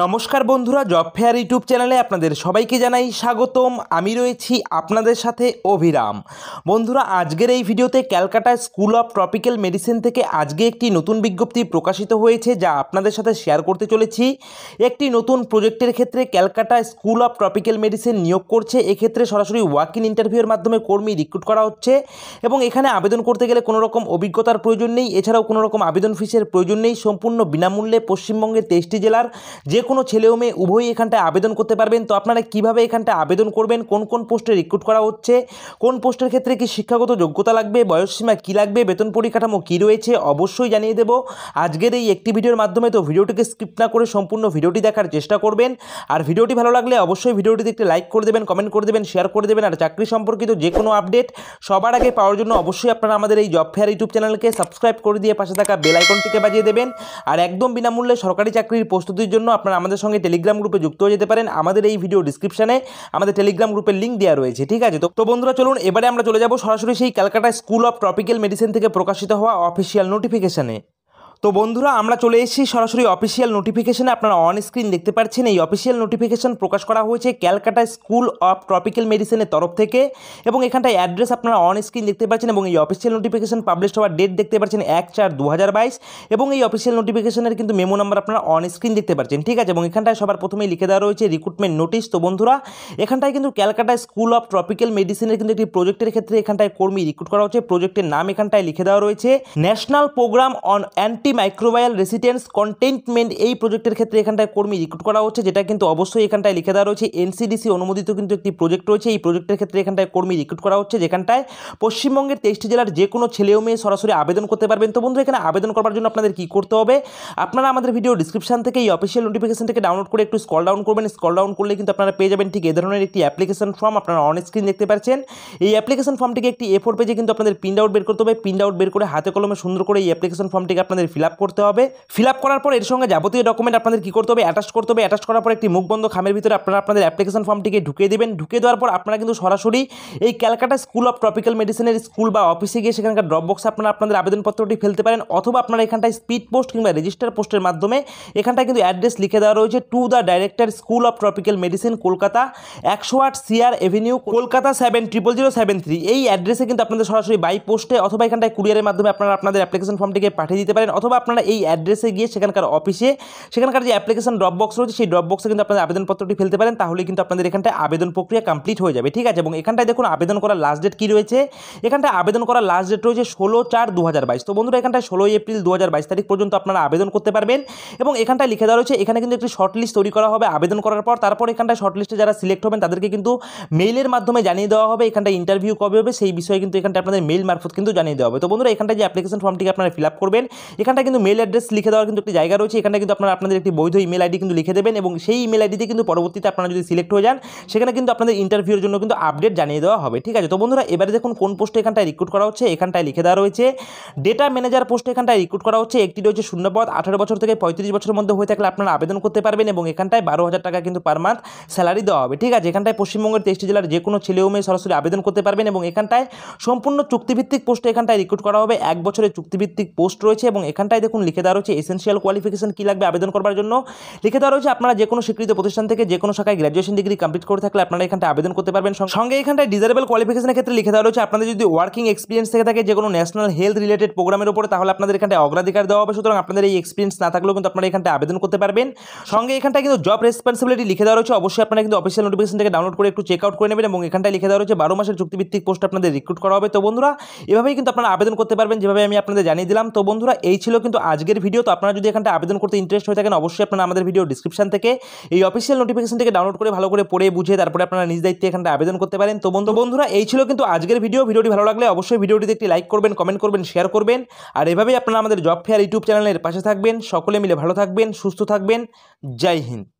নমস্কার বন্ধুরা job fair YouTube চ্যানেলে আপনাদের সবাইকে জানাই স্বাগতম আমি রয়েছি আপনাদের সাথে অভিরাম বন্ধুরা আজকের এই ভিডিওতে Calcutta School of tropical Medicine থেকে আজকে একটি নতুন বিজ্ঞপ্তি প্রকাশিত হয়েছে যা আপনাদের সাথে শেয়ার করতে চলেছি একটি নতুন প্রজেক্টের ক্ষেত্রে Calcutta School of tropical Medicine নিয়োগ করছে এক্ষেত্রে সরাসরি ওয়াক ইন ইন্টারভিউয়ের মাধ্যমে কর্মী রিক্রুট করা হচ্ছে এবং এখানে আবেদন করতে গেলে কোনো রকম অভিজ্ঞতার প্রয়োজন নেই এছাড়াও কোনো রকম আবেদন ফিসের প্রয়োজন নেই সম্পূর্ণ বিনামূল্যে পশ্চিমবঙ্গের তেইশটি জেলার যে কোনো ছেলে ও মেয়ে উভয়ই এখানটায় আবেদন করতে পারবেন তো আপনারা কিভাবে এখানটায় আবেদন করবেন কোন কোন পোস্টে রিক্রুট করা হচ্ছে কোন পোস্টের ক্ষেত্রে কি শিক্ষাগত যোগ্যতা লাগবে বয়সসীমা কী লাগবে বেতন পরিকাঠামো কী রয়েছে অবশ্যই জানিয়ে দেব আজকের এই একটি ভিডিওর মাধ্যমে তো ভিডিওটিকে স্ক্রিপ্ট না করে সম্পূর্ণ ভিডিওটি দেখার চেষ্টা করবেন আর ভিডিওটি ভালো লাগলে অবশ্যই ভিডিওটি দেখতে লাইক করে দেবেন কমেন্ট করে দেবেন শেয়ার করে দেবেন আর চাকরি সম্পর্কিত যে কোনো আপডেট সবার আগে পাওয়ার জন্য অবশ্যই আপনারা আমাদের এই জব ফেয়ার ইউটিউব চ্যানেলকে সাবস্ক্রাইব করে দিয়ে পাশে থাকা বেল আইকনটিকে বাজিয়ে দেবেন আর একদম বিনামূল্যে সরকারি চাকরির প্রস্তুতির জন্য আপনারা আমাদের সঙ্গে টেলিগ্রাম গ্রুপে যুক্ত হয়ে যেতে পারেন আমাদের এই ভিডিও ডিসক্রিপশানে আমাদের টেলিগ্রাম গ্রুপের লিঙ্ক দেওয়া রয়েছে ঠিক আছে তো বন্ধুরা চলুন এবারে আমরা চলে যাব সরাসরি সেই Calcutta School of tropical Medicine থেকে প্রকাশিত হওয়া অফিসিয়াল নোটিফিকেশনে তো বন্ধুরা আমরা চলে এসেছি সরাসরি অফিসিয়াল নোটিফিকেশানে আপনারা অন স্ক্রিন দেখতে পাচ্ছেন এই অফিসিয়াল নোটিফিকেশান প্রকাশ করা হয়েছে ক্যালকাটা স্কুল অফ ট্রপিক্যাল মেডিসিনের তরফ থেকে এবং এখানটায় অ্যাড্রেস আপনারা অন স্ক্রিন দেখতে পাচ্ছেন এবং এই অফিসিয়াল নোটিফিকেশান পাবলিশ হওয়ার ডেট দেখতে পাচ্ছেন এক চার দু এবং এই অফিসিয়াল নোটিফিকেশানের কিন্তু মেমো নাম্বার আপনারা অন স্ক্রিন দেখতে পাচ্ছেন ঠিক আছে এবং এখানটায় সবার প্রথমেই লিখে দেওয়া রয়েছে রিক্রুটমেন্ট নোটিশ তো বন্ধুরা এখানটায় কিন্তু ক্যালকাটা স্কুল অফ ট্রপিক্যাল মেডিসিনের কিন্তু একটি প্রজেক্টের ক্ষেত্রে এখানটায় কর্মী রিক্রুট করা হচ্ছে প্রজেক্টের নাম এখানটায় লিখে দেওয়া রয়েছে national programme on anti microbial resistance containment এই প্রজেক্টের ক্ষেত্রে এখানটায় কর্মী রিক্রুট করা হচ্ছে যেটা কিন্তু অবশ্যই এখানটায় লিখে দেওয়া রয়েছে এনসিডিসি অনুমোদিত কিন্তু একটি প্রজেক্ট রয়েছে এই প্রজেক্টের ক্ষেত্রে এখানটায় কর্মী রিক্রুট করা হচ্ছে যেখানটায় পশ্চিমবঙ্গের তেইশটি জেলার যে কোনো ছেলে ও মেয়ে সরাসরি আবেদন করতে পারবেন তো বন্ধু এখানে আবেদন করার জন্য আপনাদের কী করতে হবে আপনারা আমাদের ভিডিও ডিসক্রিপশান থেকে এই অফিসিয়াল নোটিফিকেশন থেকে ডাউনলোড করে একটু স্কল ডাউন করবেন স্কল ডাউন করলে কিন্তু আপনারা পেয়ে যাবেন ঠিক এ ধরনের একটি অ্যাপ্লিকেশন ফর্ম আপনারা অন স্ক্রিন দেখতে পাচ্ছেন এই অ্যাপ্লিকেশন ফর্মটিকে একটি এ ফোর পেজে কিন্তু আপনাদের প্রিন্ট আউট বের করতে হবে প্রিন্ট আউট বের করে হাতে কলমে সুন্দর করে এই অ্যাপ্লিকেশন ফর্মটিকে আপনাদের ফিল করতে হবে ফিল করার পর এর সঙ্গে যাবতীয় ডকুমেন্ট আপনাদের কী করতে হবে অ্যাটাচ করতে হবে অ্যাটাচ করার পর একটি মুখবন্ধ খামের ভিতরে আপনারা আপনাদের অ্যাপ্লিকেশন ফর্মটিকে ঢুকিয়ে দেবেন ঢুকিয়ে দেওয়ার পর আপনারা কিন্তু সরাসরি এই ক্যালকাটা স্কুল অফ ট্রপিক্যাল মেডিসিনের স্কুল বা অফিসে গিয়ে সেখানকার ড্রপ বক্সে আপনারা আপনাদের আবেদনপত্রটি ফেলতে পারেন অথবা আপনারা এখানটায় স্পিড পোস্ট কিংবা রেজিস্টার পোস্টের মাধ্যমে এখানটায় কিন্তু অ্যাড্রেস লিখে দেওয়া রয়েছে to the director school of tropical medicine Kolkata একশো আট CR avenue Kolkata seven triple zero seven three এই অ্যাড্রেসে কিন্তু আপনাদের সরাসরি বাই পোস্টে অথবা এখানটায় কুরিয়ারের মাধ্যমে আপনারা আপনাদের অ্যাপ্লিকেশন ফর্মটিকে পাঠিয়ে দিতে পারেন অথবা অথবা আপনারা এই অ্যাড্রেসে গিয়ে সেখানকার অফিসে সেখানকার যে অ্যাপ্লিকেশন ড্রপ বক্স রয়েছে সেই ড্রপ বক্সে কিন্তু আপনাদের আবেদনপত্রটি ফেলতে পারেন তাহলে কিন্তু আপনাদের এখানটায় আবেদন প্রক্রিয়া কমপ্লিট হয়ে যাবে ঠিক আছে এবং এখানটায় দেখুন আবেদন করার লাস্ট ডেট কী রয়েছে এখানটায় আবেদন করার লাস্ট ডেট রয়েছে ষোলো চার দু তো বন্ধুরা এখানটায় ষোলোই এপ্রিল দু তারিখ পর্যন্ত আপনারা আবেদন করতে পারবেন এবং এখানটায় লিখে দেওয়া রয়েছে এখানে কিন্তু একটি শর্টলিস্ট তৈরি করা হবে আবেদন করার পর তারপর এখানটায় শর্টলিস্টে যারা সিলেক্ট হবেন তাদেরকে কিন্তু মেইলের মাধ্যমে জানিয়ে দেওয়া হবে এখানটা ইন্টারভিউ কবে হবে সেই বিষয়ে কিন্তু এখানটা আপনাদের মেইল মারফত কিন্তু জানিয়ে দেওয়া হবে তো বন্ধুরা এখানটা যে অ্যাপ্লিকেশন ফর্মটিকে আপনারা ফিল আপ করবেন এখানটা এখানটা কিন্তু মেল অ্যাড্রেস লিখে দেওয়ার কিন্তু একটি জায়গা রয়েছে এখানটা কিন্তু আপনার আপনাদের একটি বৈধ ইমেল আইডি কিন্তু লিখে দেবেন এবং সেই ইমেল আইডিতে কিন্তু পরবর্তীতে আপনারা যদি সিলেক্ট হয়ে যান সেখানে কিন্তু আপনাদের ইন্টারভিউর জন্য কিন্তু আপডেট জানিয়ে দেওয়া হবে ঠিক আছে তো বন্ধুরা এবারে দেখুন কোন পোস্টে এখানটায় রিক্রুট করা হচ্ছে এখানটায় লিখে দেওয়া রয়েছে ডেটা ম্যানেজার পোস্টে এখানটায় রিক্রুট করা হচ্ছে একটি রয়েছে শূন্যপদ আঠারো বছর থেকে পঁয়ত্রিশ বছরের মধ্যে হয়ে থাকলে আপনারা আবেদন করতে পারবেন এবং এখানটায় বারো হাজার টাকা কিন্তু পার মান্থ স্যালারি দেওয়া হবে ঠিক আছে এখানটায় পশ্চিমবঙ্গের তেইশটি জেলার যে কোনো ছেলে মেয়ে সরাসরি আবেদন করতে পারবেন এবং এখানটায় সম্পূর্ণ চুক্তিভিত্তিক পোস্টে এখানটায় রিক্রুট করা হবে এক বছরের চুক্তিভিত্তিক পোস্ট রয়েছে এবং এখান এখানটায় দেখুন লিখে দেওয়া রয়েছে এসেন্সিয়াল কোয়ালিফিকেশন কী লাগবে আবেদন করবার জন্য লিখে দেওয়া রয়েছে আপনারা যে কোনো স্বীকৃত প্রতিষ্ঠান থেকে যে কোনো শাখায় গ্র্যাজুয়েশন ডিগ্রি কমপ্লিট করে থাকলে আপনারা এখানটায় আবেদন করতে পারবেন সঙ্গে এখানটায় ডিজারেবল কোয়ালিফিকেশনের ক্ষেত্রে লিখে দেওয়া রয়েছে আপনাদের যদি ওয়ার্কিং এক্সপিরিয়েন্স থেকে থাকে যে কোনো ন্যাশনাল হেলথ রিলেটেড প্রোগ্রামের উপরে তাহলে আপনাদের এখানটায় অগ্রাধিকার দেওয়া হবে সুতরাং আপনাদের এই এক্সপিরিয়েন্স না থাকলেও কিন্তু আপনারা এখানটা আবেদন করতে পারবেন সঙ্গে এখানটায় কিন্তু জব রেসপন্সিবিলিটি লিখে দেওয়া রয়েছে অবশ্যই আপনারা কিন্তু অফিসিয়াল নোটিফিকেশন থেকে ডাউনলোড করে একটু চেক আউট করে নেবেন এবং এখানটায় লিখে দেওয়া রয়েছে বারো মাসের চুক্তিভিত্তিক পোস্ট আপনাদের রিক্রুট করা হবে তো বন্ধুরা এভাবেই কিন্তু আপনারা আবেদন করতে পারবেন যেভাবে আমি আপনাদের জানিয়ে দিলাম তো বন্ধুরা এই ছিল কিন্তু আজকের ভিডিও তো আপনারা যদি এখানটা আবেদন করতে ইন্টারেস্ট হয়ে থাকেন অবশ্যই আপনারা আমাদের ভিডিও ডিসক্রিপশন থেকে এই অফিসিয়াল নোটিফিকেশন থেকে ডাউনলোড করে ভালো করে পড়ে বুঝে তারপরে আপনারা নিজ দায়িত্বে এখানটা আবেদন করতে পারেন তো বন্ধু বন্ধুরা এই ছিল কিন্তু আজকের ভিডিও ভিডিওটি ভালো লাগলে অবশ্যই ভিডিওটিতে একটি লাইক করবেন কমেন্ট করবেন শেয়ার করবেন আর এভাবেই আপনারা আমাদের জব ফেয়ার ইউটিউব চ্যানেলের পাশে থাকবেন সকলে মিলে ভালো থাকবেন সুস্থ থাকবেন জয় হিন্দ